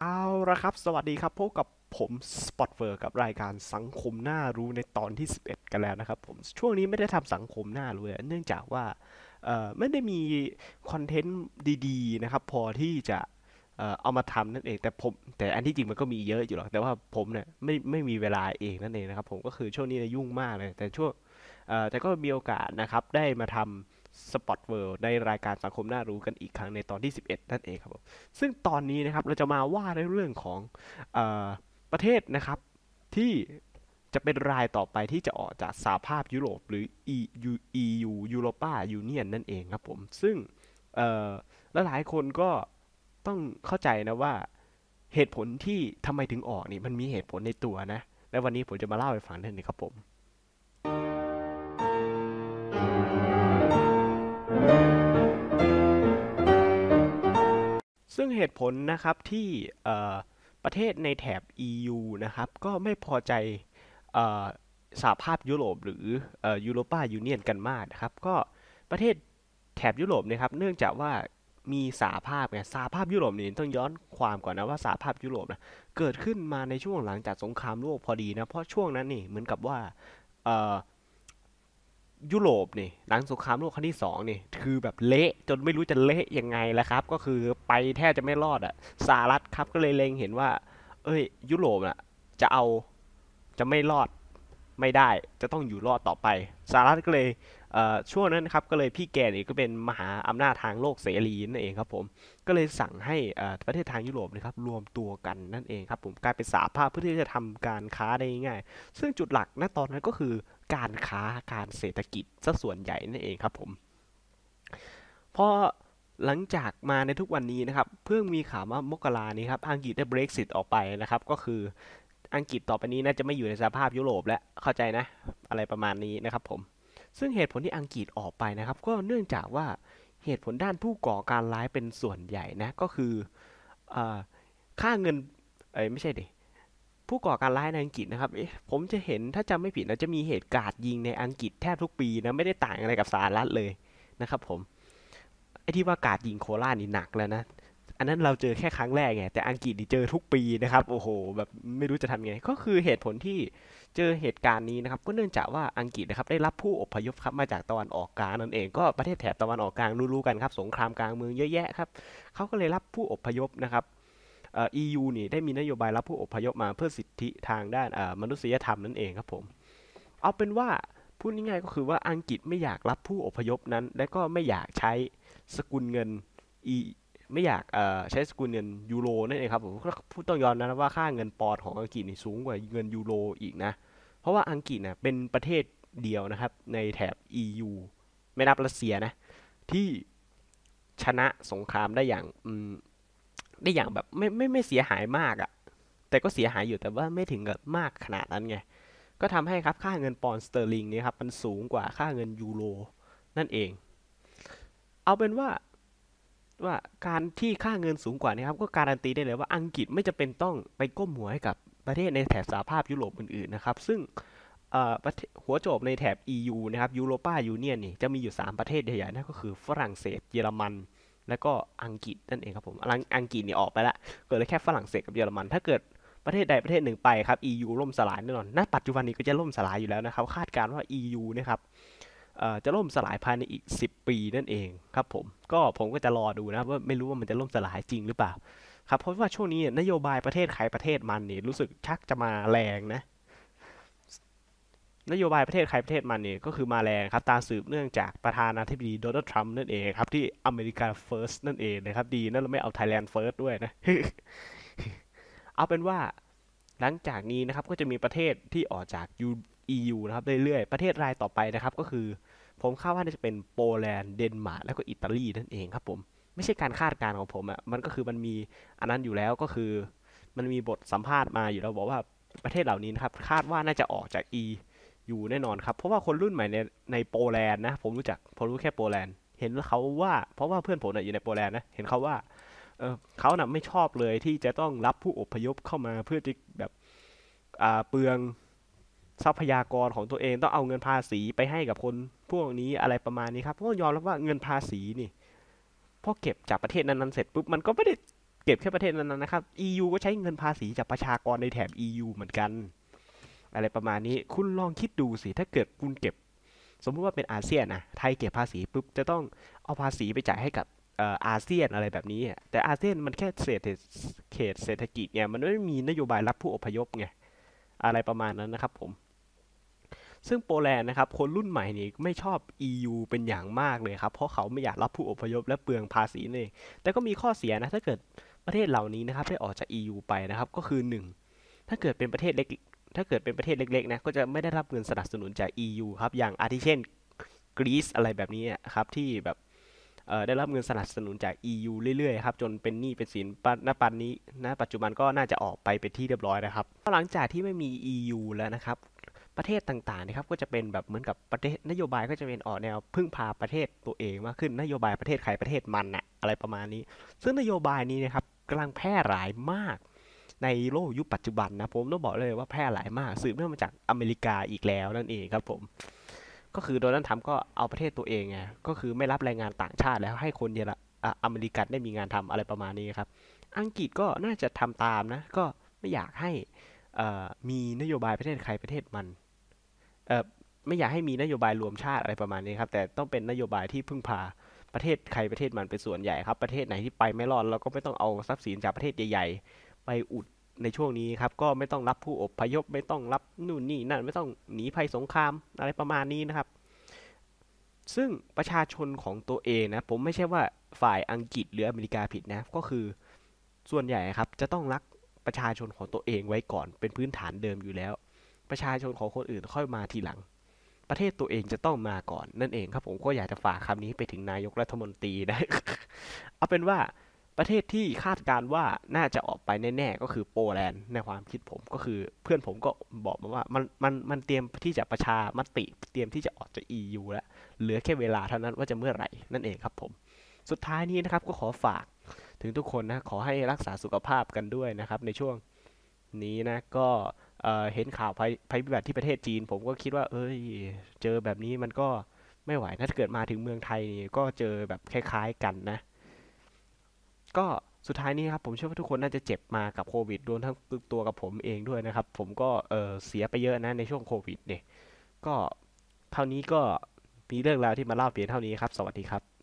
เอาละครับสวัสดีครับพบกับผมสปอตเฟอร์กับรายการสังคมหน้ารู้ในตอนที่ 11 กันแล้วนะครับผมช่วงนี้ไม่ได้ทำสังคมหน้ารู้เลยเนื่องจากว่าไม่ได้มีคอนเทนต์ดีๆนะครับพอที่จะเอามาทำนั่นเองแต่ผมแต่อันที่จริงมันก็มีเยอะอยู่หรอกแต่ว่าผมเนี่ยไม่ไม่มีเวลาเองนั่นเองนะครับผมก็คือช่วงนี้ยุ่งมากเลยแต่ช่วงแต่ก็มีโอกาสนะครับได้มาทำสปอตเวิลด์ในรายการสังคมน่ารู้กันอีกครั้งในตอนที่ 11 นั่นเองครับผม ซึ่งตอนนี้นะครับเราจะมาว่าในเรื่องของอประเทศนะครับที่จะเป็นรายต่อไปที่จะออกจากสาภาพยุโรปหรือ EU EU Europa Union นั่นเองครับผม ซึ่งหลายคนก็ต้องเข้าใจนะ ว่าเหตุผลที่ทำไมถึงออกนี่มันมีเหตุผลในตัวนะ และวันนี้ผมจะมาเล่าให้ฟังนั่นเองครับผมซึ่งเหตุผลนะครับที่ประเทศในแถบ EU นะครับ ก็ไม่พอใจสหภาพยุโรปหรือยุโรปายูเนียนกันมากนะครับ ก็ประเทศแถบยุโรปนะครับ เนื่องจากว่ามีสหภาพไงสหภาพยุโรปนี่ต้องย้อนความก่อนนะว่าสหภาพยุโรปนะเกิดขึ้นมาในช่วงหลังจากสงครามโลกพอดีนะ เพราะช่วงนั้นนี่เหมือนกับว่ายุโรปนี่ หลังสงครามโลกครั้งที่สองนี่ คือแบบเละจนไม่รู้จะเละยังไงแล้วครับ ก็คือไปแทบจะไม่รอดอะ่ะสหรัฐครับก็เลยเล็งเห็นว่า เอ้ย ยุโรปอะ่ะ จะเอาจะไม่รอดไม่ได้จะต้องอยู่รอดต่อไปสหรัฐก็เลยช่วงนั้นครับก็เลยพี่แกนี่ก็เป็นมหาอำนาจทางโลกเสรีนั่นเองครับผมก็เลยสั่งให้ประเทศทางยุโรปนะครับรวมตัวกันนั่นเองครับ ผมกลายเป็นสาภาพเพื่อที่จะทำการค้าได้ง่ายซึ่งจุดหลักณตอนนั้นก็คือการค้าการเศรษฐกิจซะส่วนใหญ่นั่นเองครับผมพอหลังจากมาในทุกวันนี้นะครับ เพิ่งมีข่าวว่ามกรานี้ครับอังกฤษได้เบรกซิตออกไปนะครับก็คืออังกฤษต่อไปนี้น่าจะไม่อยู่ในสภาพยุโรปแล้วเข้าใจนะอะไรประมาณนี้นะครับผมซึ่งเหตุผลที่อังกฤษออกไปนะครับ ก็เนื่องจากว่าเหตุผลด้านผู้ก่อการร้ายเป็นส่วนใหญ่นะ ก็คืออค่าเงิน เอ้ยไม่ใช่ดิผู้ก่อการร้ายในอังกฤษนะครับผมจะเห็นถ้าจำไม่ผิดนะจะมีเหตุการณ์ยิงในอังกฤษแทบทุกปีนะไม่ได้ต่างอะไรกับสหรัฐเลยนะครับผมไอ้ที่ว่าการยิงโคราชนี่หนักแล้วนะอันนั้นเราเจอแค่ครั้งแรกไงแต่อังกฤษนี่เจอทุกปีนะครับโอ้โห แบบ ไม่รู้จะทำไงก็คือเหตุผลที่เจอเหตุการณ์นี้นะครับก็เนื่องจากว่าอังกฤษนะครับได้รับผู้อพยพครับมาจากตะวันออกกลางนั่นเอง ก็ประเทศแถบตะวันออกกลางรู้ๆกันครับสงครามกลางเมืองเยอะแยะครับเขาก็เลยรับผู้อพยพนะครับเอ่อ EU นี่ได้มีนโยบายรับผู้อพยพมาเพื่อสิทธิทางด้านเอ่อมนุษยธรรมนั่นเองครับผมเอาเป็นว่าพูดง่ายๆก็คือว่าอังกฤษไม่อยากรับผู้อพยพนั้นและก็ไม่อยากใช้สกุลเงินีไม่อยากใช้สกุลเงินยูโรนั่นเองครับผมพูดต้องยอมนะว่าค่าเงินปอนด์ของอังกฤษนี่สูงกว่าเงินยูโรอีกนะราะว่าอังกฤษเนี่ยเป็นประเทศเดียวนะครับในแถบ EU ไม่นับรัสเซียนะที่ชนะสงครามได้อย่างได้อย่างแบบไม่ไม่ไม่เสียหายมากอะ่ะแต่ก็เสียหายอยู่แต่ว่าไม่ถึงกับมากขนาดนั้นไงก็ทำให้ครับค่าเงินปอนด์สเตอร์ลิงนี่ครับมันสูงกว่าค่าเงินยูโรนั่นเอง เอาเป็นว่าว่าการที่ค่าเงินสูงกว่านี่ครับ ก็การันตีได้เลยว่าอังกฤษไม่จะเป็นต้องไปก้มหัวให้กับประเทศในแถบสหภาพยุโรปอื่นๆ นะครับ ซึ่งหัวโจบในแถบ EU นะครับยูโรป้ายูเนียนนี่จะมีอยู่ 3 ประเทศใหญ่ๆนั่นก็คือฝรั่งเศสเยอรมัน และก็อังกฤษนั่นเองครับผมอังกฤษนี่ออกไปละเกิดเลยแค่ฝรั่งเศสกับเยอรมัน ถ้าเกิดประเทศใดประเทศหนึ่งไปครับ EU ล่มสลายแน่นอนณปัจจุบันนี้ก็จะล่มสลายอยู่แล้วนะครับ คาดการณ์ว่า EU นะครับจะล่มสลายภายในอีก 10 ปีนั่นเองครับผมก็ผมก็จะรอดูนะว่าไม่รู้ว่ามันจะล่มสลายจริงหรือเปล่าครับเพราะว่าช่วงนี้ นโยบายประเทศขายประเทศมันนี่รู้สึกชักจะมาแรงนะ นโยบายประเทศขายประเทศมันนี่ก็คือมาแรงครับตามสืบเนื่องจากประธานาธิบดีโดนัลด์ทรัมป์นั่นเองครับ ที่อเมริกาเฟิร์สนั่นเองนะครับ ดีนั่นเราไม่เอาไทยแลนด์เฟิร์สด้วยนะ เอาเป็นว่าหลังจากนี้นะครับ ก็จะมีประเทศที่ออกจาก EU นะครับเรื่อยๆ ประเทศรายต่อไปนะครับ ก็คือผมคาดว่าน่าจะเป็นโปแลนด์เดนมาร์กแล้วก็อิตาลีนั่นเองครับผมไม่ใช่การคาดการณ์ของผมอะ่ะ มันก็คือมันมีอันนั้นอยู่แล้วก็คือ มันมีบทสัมภาษณ์มาอยู่แล้วบอกว่าประเทศเหล่านี้นะครับ คาดว่าน่าจะออกจากอ E อยู่แน่นอนครับ เพราะว่าคนรุ่นใหม่ในในโปรแลนด์นะผมรู้จักผมรู้แค่โปรแลนด์เห็นเขาว่าเพราะว่าเพื่อนผมอยู่ในโปรแลนด์นะเห็นเขาว่า เออเขาน่ะไม่ชอบเลยที่จะต้องรับผู้อพยพเข้ามาเพื่อที่แบบอ่าเปลืองทรัพยากรของตัวเองต้องเอาเงินภาษีไปให้กับคนพวกนี้อะไรประมาณนี้ครับเพราะยอมรับว่าเงินภาษีนี่พอเก็บจากประเทศนั้นๆเสร็จปุ๊บมันก็ไม่ได้เก็บแค่ประเทศนั้นๆนะครับ EU ก็ใช้เงินภาษีจากประชากรในแถบ EU เหมือนกัน อะไรประมาณนี้ คุณลองคิดดูสิ ถ้าเกิดคุณเก็บ สมมุติว่าเป็นอาเซียนนะไทยเก็บภาษีปุ๊บจะต้องเอาภาษีไปจ่ายให้กับอาเซียนอะไรแบบนี้ แต่อาเซียนมันแค่เศษเขตเศรษฐกิจไงมันไม่มีนโยบายรับผู้อพยพไงอะไรประมาณนั้นนะครับผมซึ่งโปรแลนด์นะครับคนรุ่นใหม่นี่ไม่ชอบ EU เป็นอย่างมากเลยครับ เพราะเขาไม่อยากรับผู้อพยพและเปลืองภาษีนี่เแต่ก็มีข้อเสียนะ ถ้าเกิดประเทศเหล่านี้นะครับได้ออกจาก EU ไปนะครับก็คือ 1 ถ้าเกิดเป็นประเทศเล็กถ้าเกิดเป็นประเทศเล็กๆนะ ก็จะไม่ได้รับเงินสนับสนุนจาก EU ครับ อย่างอาทิเช่นกรีซอะไรแบบนี้ครับ ที่แบบได้รับเงินสนับสนุนจาก EU เรื่อยๆครับจนเป็นหนี้เป็นสินปัจจุบันนี้ณปัจจุบันก็น่าจะออกไปเป็นที่เรียบร้อยนะครับหลังจากที่ไม่มี EU แล้วนะครับประเทศต่างๆนะครับก็จะเป็นแบบเหมือนกับประเทศนโยบายก็จะเป็นออกแนว พึ่งพาประเทศตัวเองมากขึ้นนโยบายประเทศใครประเทศมันนะอะไรประมาณนี้ ซึ่งนโยบายนี้นะครับกำลังแพร่หลายมาก ในโลกยุคปัจจุบันนะผมต้องบอกเลยว่าแพร่หลายมากสืบเนื่องมาจากอเมริกาอีกแล้วนั่นเองครับผมก็คือโดนัลด์ทรัมป์ก็เอาประเทศตัวเองไงก็คือไม่รับแรงงานต่างชาติแล้ว ให้คนเยอรอเมริกันได้มีงานทำอะไรประมาณนี้ครับ อังกฤษก็น่าจะทำตามนะก็ไม่อยากให้มีนโยบายประเทศใครประเทศมันไม่อยากให้มีนโยบายรวมชาติอะไรประมาณนี้ครับ แต่ต้องเป็นนโยบายที่พึ่งพาประเทศใครประเทศมันเป็นส่วนใหญ่ครับ ประเทศไหนที่ไปไม่รอดเราก็ไม่ต้องเอาทรัพย์สินจากประเทศใหญ่ ๆ ไปอุดในช่วงนี้ครับก็ไม่ต้องรับผู้อบพยพไม่ต้องรับนู่นนี่นั่นไม่ต้องหนีภัยสงครามอะไรประมาณนี้นะครับ ซึ่งประชาชนของตัวเองนะผมไม่ใช่ว่าฝ่ายอังกฤษหรืออเมริกาผิดนะก็คือส่วนใหญ่ครับจะต้องรักประชาชนของตัวเองไว้ก่อนเป็นพื้นฐานเดิมอยู่แล้วประชาชนของคนอื่นค่อยมาทีหลัง ประเทศตัวเองจะต้องมาก่อนนั่นเองครับผมก็อยากจะฝากคำนี้ไปถึงนายกรัฐมนตรีนะเอาเป็นว่าประเทศที่คาดการว่าน่าจะออกไป แน่ๆก็คือโปแลนด์ในความคิดผมก็คือ เพื่อนผมก็บอกมาว่า มันมันมันเตรียมที่จะประชามติ เตรียมที่จะออกจากยูแล้วเหลือแค่เวลาเท่านั้นว่าจะเมื่อไหร่ นั่นเองครับ ผม สุดท้ายนี้นะครับ ก็ขอฝากถึงทุกคนนะขอให้รักษาสุขภาพกันด้วยนะครับ ในช่วงนี้นะก็เห็นข่าวภัยพิบัติที่ประเทศจีน ผมก็คิดว่า เอ้ย เจอแบบนี้มันก็ไม่ไหวถ้าเกิดมาถึงเมืองไทยนี่ก็เจอแบบคล้ายๆกันนะ ก็สุดท้ายนี้ครับผมเชื่อว่าทุกคนน่าจะเจ็บมากับโควิดรวมทั้งตัวกับผมเองด้วยนะครับ ผมก็เเสียไปเยอะนะในช่วงโควิดเนี่ย ก็เท่านี้ก็มีเรื่องราวที่มาเล่าเพียงเท่านี้ครับ สวัสดีครับ